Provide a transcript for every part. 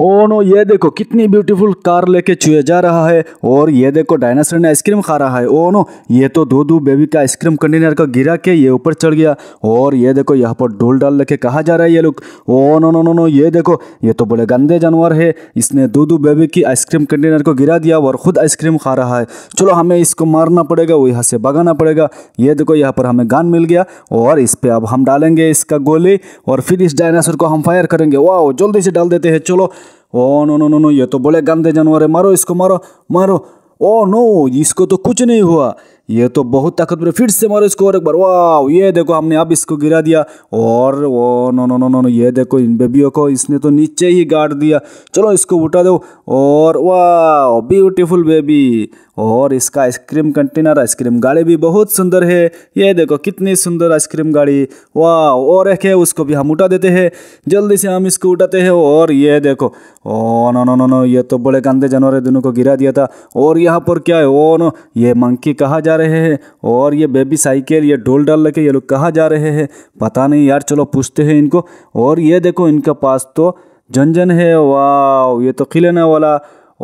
oh no ये देखो कितनी ब्यूटीफुल कार लेके चूहे जा रहा है और ये देखो डायनासोर ने आइसक्रीम खा रहा है ओ नो ये तो दो दो बेबी का आइसक्रीम कंटेनर का गिरा के ये ऊपर चढ़ गया और ये देखो यहाँ पर ढोल डाल लेके कहा जा रहा है ये लोग oh no no no no ये देखो ये तो बड़े गंदे जानवर है इसने दो दो बेबी की आइसक्रीम कंटेनर को गिरा दिया और खुद आइसक्रीम खा रहा है चलो हमें इसको मारना पड़ेगा वो यहाँ से भगाना पड़ेगा ये देखो यहाँ पर हमें गान मिल गया और इस पर अब हम डालेंगे इसका गोली और फिर इस डायनासोर को हम फायर करेंगे वाह जल्दी से डाल देते हैं चलो oh no no no no ये तो बोले गंदे जानवर है मारो इसको मारो मारो ओ oh, नो इसको तो कुछ नहीं हुआ ये तो बहुत ताकतवर फिर से मारो इसको और एक बार वाह ये देखो हमने अब इसको गिरा दिया और वो no no no no no ये देखो इन बेबियों को इसने तो नीचे ही गाड़ दिया चलो इसको उठा दो और वाह ब्यूटीफुल बेबी और इसका आइसक्रीम कंटेनर आइसक्रीम गाड़ी भी बहुत सुंदर है ये देखो कितनी सुंदर आइसक्रीम गाड़ी वाह और एक है उसको भी हम उठा देते हैं जल्दी से हम इसको उठाते हैं और ये देखो oh no no no no ये तो बड़े गंदे जानवर दोनों को गिरा दिया था और यहाँ पर क्या है ओ नो ये मंकी कहा जा रहे हैं और ये बेबी साइकिल ये ढोल डाल लेके ये लोग कहाँ जा रहे हैं पता नहीं यार चलो पूछते हैं इनको और ये देखो इनके पास तो जंजन है वाह ये तो खिलने वाला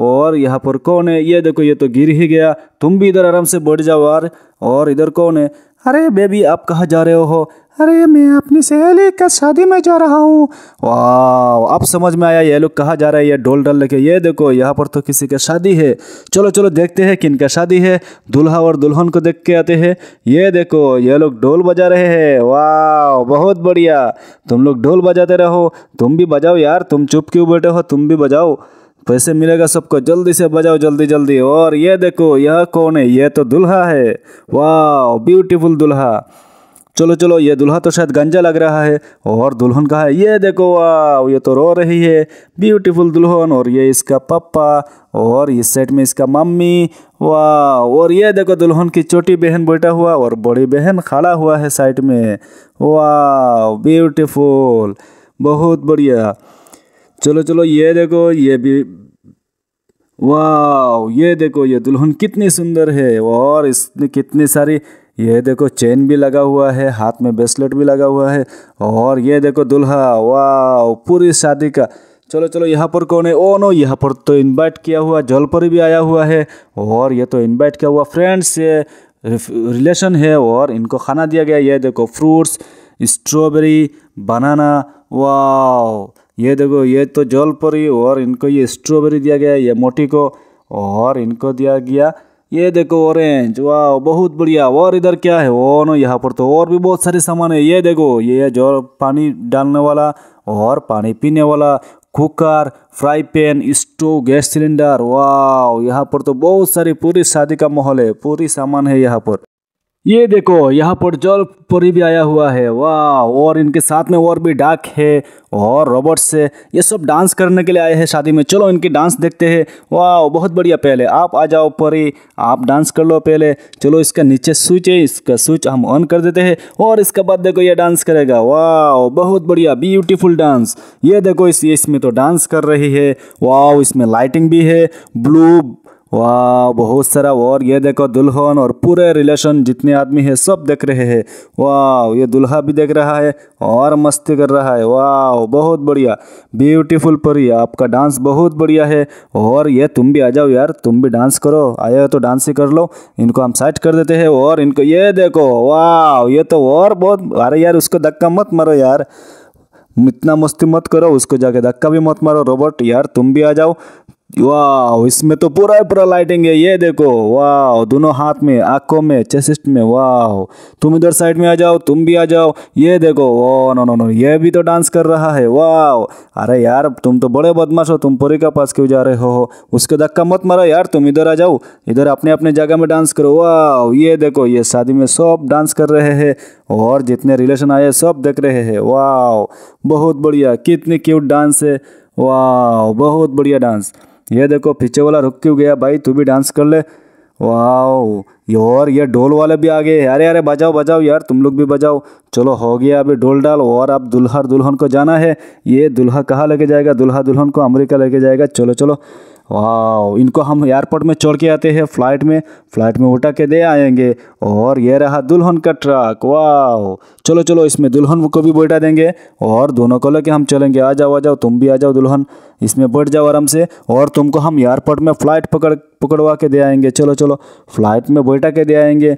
और यहाँ पर कौन है ये देखो ये तो गिर ही गया तुम भी इधर आराम से बैठ जाओ यार और इधर कौन है अरे बेबी आप कहाँ जा रहे हो अरे मैं अपनी सहेली का शादी में जा रहा हूँ वाह अब समझ में आया ये लोग कहाँ जा रहे हैं ये डोल डल लेके ये देखो यहाँ पर तो किसी का शादी है चलो चलो देखते हैं किन का शादी है दुल्हा और दुल्हन को देख के आते हैं ये देखो ये लोग ढोल बजा रहे हैं वाह बहुत बढ़िया तुम लोग ढोल बजाते रहो तुम भी बजाओ यार तुम चुप क्यों बैठे हो तुम भी बजाओ पैसे तो मिलेगा सबको जल्दी से बजाओ जल्दी जल्दी और ये देखो यह कौन है ये तो दुल्हा है वाह ब्यूटीफुल दुल्हा चलो चलो ये दुल्हा तो शायद गंजा लग रहा है और दुल्हन का है ये देखो वाह ये तो रो रही है ब्यूटीफुल दुल्हन और ये इसका पापा और इस साइड में इसका मम्मी वाह और ये देखो दुल्हन की छोटी बहन बैठा हुआ और बड़ी बहन खड़ा हुआ है साइड में वाह ब्यूटीफुल बहुत बढ़िया चलो चलो ये देखो ये भी वाह ये देखो ये दुल्हन कितनी सुंदर है और इसने कितनी सारी ये देखो चेन भी लगा हुआ है हाथ में ब्रेसलेट भी लगा हुआ है और ये देखो दुल्हा वाह पूरी शादी का चलो चलो यहाँ पर कौन है ओ नो यहाँ पर तो इनवाइट किया हुआ जलपरी भी आया हुआ है और ये तो इनवाइट किया हुआ फ्रेंड्स है रिलेशन है और इनको खाना दिया गया ये देखो फ्रूट्स स्ट्रॉबेरी बनाना वाह ये देखो ये तो जल परी और इनको ये स्ट्रॉबेरी दिया गया ये मोटी को और इनको दिया गया ये देखो ऑरेंज वाह बहुत बढ़िया और इधर क्या है ओ oh नो यहाँ पर तो और भी बहुत सारे सामान है ये देखो ये जो पानी डालने वाला और पानी पीने वाला cooker fry pan stove gas cylinder वाह यहाँ पर तो बहुत सारी पूरी शादी का माहौल है पूरी सामान है यहाँ पर ये देखो यहाँ जल परी भी आया हुआ है वाह और इनके साथ में और भी डाक है और रॉबर्ट्स है ये सब डांस करने के लिए आए हैं शादी में चलो इनकी डांस देखते हैं वाह बहुत बढ़िया पहले आप आ जाओ परी आप डांस कर लो पहले चलो इसका नीचे स्विच है इसका स्विच हम ऑन कर देते हैं और इसके बाद देखो ये डांस करेगा वाह बहुत बढ़िया ब्यूटीफुल डांस ये देखो इस इसमें तो डांस कर रही है वाह इसमें लाइटिंग भी है ब्लू वाह बहुत सारा और ये देखो दुल्हन और पूरे रिलेशन जितने आदमी है सब देख रहे हैं वाह ये दुल्हा भी देख रहा है और मस्ती कर रहा है वाह बहुत बढ़िया ब्यूटीफुल परी आपका डांस बहुत बढ़िया है और ये तुम भी आ जाओ यार तुम भी डांस करो आए हो तो डांस ही कर लो इनको हम साइड कर देते हैं और इनको ये देखो वाह ये तो और बहुत अरे यार उसको धक्का मत मारो यार इतना मस्ती मत करो उसको जाके धक्का भी मत मारो रोबोट यार तुम भी आ जाओ वाह इसमें तो पूरा पूरा लाइटिंग है ये देखो वाह दोनों हाथ में आंखों में चेस्ट में वाह तुम इधर साइड में आ जाओ तुम भी आ जाओ ये देखो ओ नो नो नो ये भी तो डांस कर रहा है वाह अरे यार तुम तो बड़े बदमाश हो तुम पुरी के पास क्यों जा रहे हो उसके धक्का मत मारो यार तुम इधर आ जाओ इधर अपने अपने जगह में डांस करो वाह ये देखो ये शादी में सब डांस कर रहे है और जितने रिलेशन आए सब देख रहे है वाह बहुत बढ़िया कितनी क्यूट डांस है वाह बहुत बढ़िया डांस ये देखो पीछे वाला रुक क्यों गया भाई तू भी डांस कर ले वाओ ये और ये ढोल वाले भी आ गए अरे अरे बजाओ बजाओ यार तुम लोग भी बजाओ चलो हो गया अभी ढोल डाल और अब दुल्हा दुल्हन को जाना है ये दुल्हा कहाँ लेके जाएगा दुल्हा दुल्हन को अमेरिका लेके जाएगा चलो चलो वाह इनको हम एयरपोर्ट में छोड़ के आते हैं फ्लाइट में फ्लाइट में उठा के दे आएंगे और ये रहा दुल्हन का ट्रक वाह चलो चलो इसमें दुल्हन को भी बैठा देंगे और दोनों को लेके हम चलेंगे आ जाओ आ जाओ तुम भी आ जाओ दुल्हन इसमें बैठ जाओ आराम से और तुमको हम एयरपोर्ट में फ़्लाइट पकड़ पकड़वा के दे आएंगे चलो चलो फ्लाइट में बैठा के दे आएंगे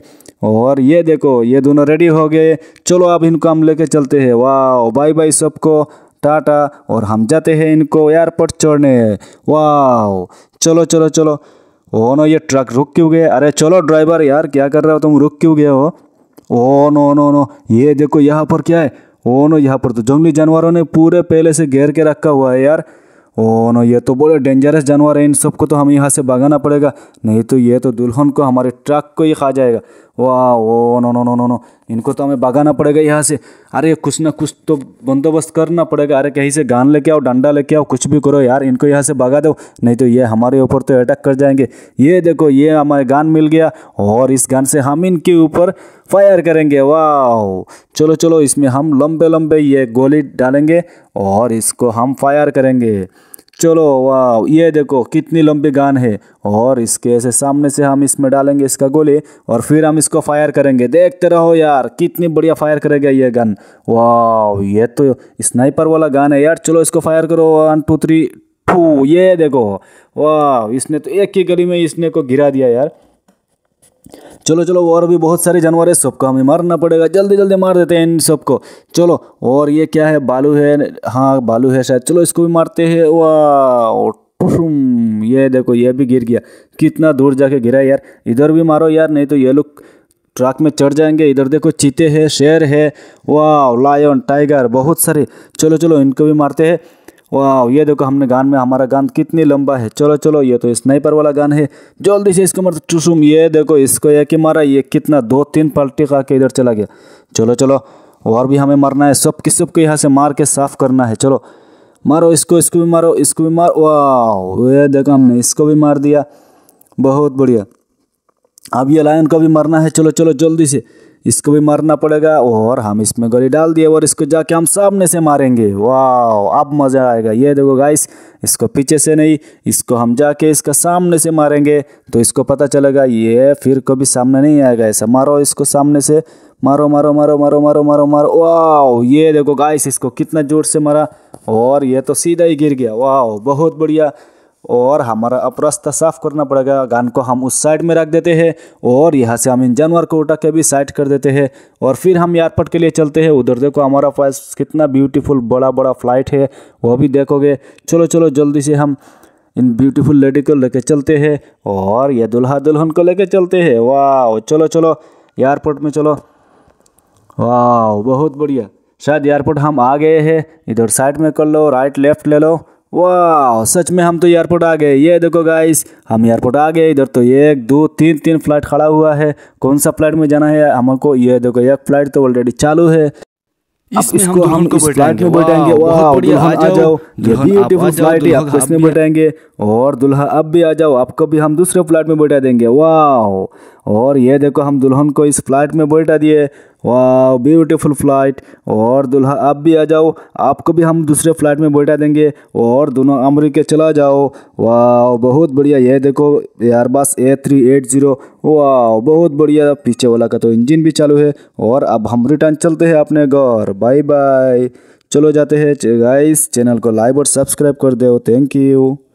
और ये देखो ये दोनों रेडी हो गए चलो अब इनको हम लेके चलते हैं वाह बाय बाय सबको टाटा और हम जाते हैं इनको एयरपोर्ट छोड़ने वाह चलो चलो चलो ओ नो ये ट्रक रुक क्यों गए अरे चलो ड्राइवर यार क्या कर रहे हो तुम रुक क्यों गए हो ओ नो नो नो ये देखो यहाँ पर क्या है ओ नो यहाँ पर तो जंगली जानवरों ने पूरे पहले से घेर के रखा हुआ है यार ओ नो ये तो बड़े डेंजरस जानवर है इन सबको तो हम यहाँ से भगाना पड़ेगा नहीं तो ये तो दुल्हन को हमारे ट्रक को ही खा जाएगा वाह oh no no no no no इनको तो हमें भगाना पड़ेगा यहाँ से अरे कुछ ना कुछ तो बंदोबस्त करना पड़ेगा अरे कहीं से गान लेके आओ डंडा लेके आओ कुछ भी करो यार इनको यहाँ से भगा दो नहीं तो ये हमारे ऊपर तो अटैक कर जाएंगे ये देखो ये हमारे गान मिल गया और इस गान से हम इनके ऊपर फायर करेंगे वाह चलो चलो इसमें हम लंबे लंबे ये गोली डालेंगे और इसको हम फायर करेंगे चलो वाह ये देखो कितनी लंबी गान है और इसके ऐसे सामने से हम इसमें डालेंगे इसका गोली और फिर हम इसको फायर करेंगे देखते रहो यार कितनी बढ़िया फायर करेगा ये गन वाह ये तो स्नाइपर वाला गान है यार चलो इसको फायर करो वन टू थ्री टू ये देखो वाह इसने तो एक ही गली में इसने को गिरा दिया यार चलो चलो और भी बहुत सारे जानवर है सबको हमें मारना पड़ेगा जल्दी जल्दी मार देते हैं इन सबको चलो और ये क्या है बालू है हाँ बालू है शायद चलो इसको भी मारते हैं वाह ये देखो ये भी गिर गया कितना दूर जाके गिरा यार इधर भी मारो यार नहीं तो ये लोग ट्रक में चढ़ जाएंगे इधर देखो चीते हैं शेर है वाह लायन टाइगर बहुत सारे चलो चलो इनको भी मारते हैं वाह ये देखो हमने गान में हमारा गान कितनी लंबा है चलो चलो ये तो स्नाइपर वाला गान है जल्दी से इसको मर चुसुम ये देखो इसको यह कि मारा ये कितना दो तीन पलटी खा के इधर चला गया चलो चलो और भी हमें मरना है सब किस को यहाँ से मार के साफ़ करना है चलो मारो इसको इसको भी मारो इसको भी मारो वाह ये देखो हमने इसको भी मार दिया बहुत बढ़िया अब ये लायन को भी मरना है चलो चलो जल्दी से इसको भी मारना पड़ेगा और हम इसमें गोली डाल दिए और इसको जाके हम सामने से मारेंगे वाह अब मज़ा आएगा ये देखो गाइस इसको पीछे से नहीं इसको हम जाके इसका सामने से मारेंगे तो इसको पता चलेगा ये फिर कभी सामने नहीं आएगा ऐसा मारो इसको सामने से मारो मारो मारो मारो मारो मारो मारो वाह ये देखो गाइस इसको कितना जोर से मारा और ये तो सीधा ही गिर गया वाह बहुत बढ़िया और हमारा अप रास्ता साफ करना पड़ेगा गान को हम उस साइड में रख देते हैं और यहाँ से हम इन जानवर को उठा के भी साइड कर देते हैं और फिर हम एयरपोर्ट के लिए चलते हैं उधर देखो हमारा पास कितना ब्यूटीफुल बड़ा बड़ा फ्लाइट है वो भी देखोगे चलो चलो जल्दी से हम इन ब्यूटीफुल लेडी को लेके चलते हैं और यह दुल्हा दुल्हन को लेके चलते हैं वाह चलो चलो एयरपोर्ट में चलो वाह बहुत बढ़िया शायद एयरपोर्ट हम आ गए हैं इधर साइड में कर लो राइट लेफ्ट ले लो वाह सच में हम तो एयरपोर्ट आ गए ये देखो गाइस हम एयरपोर्ट आ गए इधर तो एक दो तीन तीन फ्लाइट खड़ा हुआ है कौन सा फ्लाइट में जाना है हमको ये देखो एक फ्लाइट तो ऑलरेडी चालू है इसमें इसको हम, फ्लाइट में बैठाएंगे ब्यूटीफुल फ्लाइट इसमें बैठाएंगे और दुल्हा अब भी आ जाओ आपको भी हम दूसरे फ्लाइट में बैठा देंगे वाह और ये देखो हम दुल्हन को इस फ्लाइट में बैठा दिए वाह ब्यूटीफुल फ्लाइट और दुल्हा आप भी आ जाओ आपको भी हम दूसरे फ्लाइट में बैठा देंगे और दोनों अमरीके चला जाओ वाह बहुत बढ़िया ये देखो यार बस ए थ्री एट ज़ीरो वाह बहुत बढ़िया पीछे वाला का तो इंजन भी चालू है और अब हम रिटर्न चलते हैं अपने घर बाय बाय चलो जाते हैं गाइस चैनल को लाइक और सब्सक्राइब कर दो थैंक यू